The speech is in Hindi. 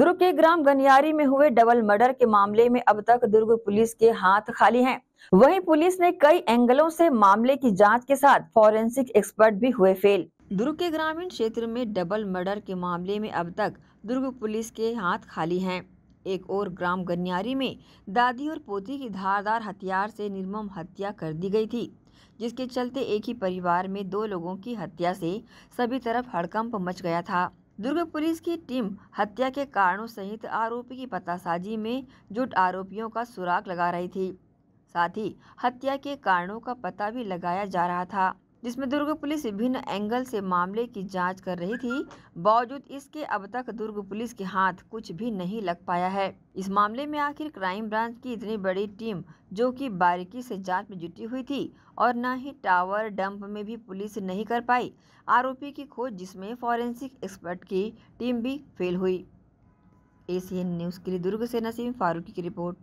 दुर्ग के ग्राम गनियारी में हुए डबल मर्डर के मामले में अब तक दुर्ग पुलिस के हाथ खाली हैं। वहीं पुलिस ने कई एंगलों से मामले की जांच के साथ फॉरेंसिक एक्सपर्ट भी हुए फेल दुर्ग के ग्रामीण क्षेत्र में डबल मर्डर के मामले में अब तक दुर्ग पुलिस के हाथ खाली हैं। एक और ग्राम गनियारी में दादी और पोती की धारदार हथियार से निर्मम हत्या कर दी गई थी जिसके चलते एक ही परिवार में दो लोगों की हत्या से सभी तरफ हड़कंप मच गया था दुर्ग पुलिस की टीम हत्या के कारणों सहित आरोपी की पतासाजी में जुट आरोपियों का सुराग लगा रही थी साथ ही हत्या के कारणों का पता भी लगाया जा रहा था जिसमें दुर्ग पुलिस विभिन्न एंगल से मामले की जांच कर रही थी बावजूद इसके अब तक दुर्ग पुलिस के हाथ कुछ भी नहीं लग पाया है इस मामले में आखिर क्राइम ब्रांच की इतनी बड़ी टीम जो कि बारीकी से जांच में जुटी हुई थी और न ही टावर डंप में भी पुलिस नहीं कर पाई आरोपी की खोज जिसमें फॉरेंसिक एक्सपर्ट की टीम भी फेल हुई एसीएन न्यूज़ के लिए दुर्ग से नसीम फारूकी की रिपोर्ट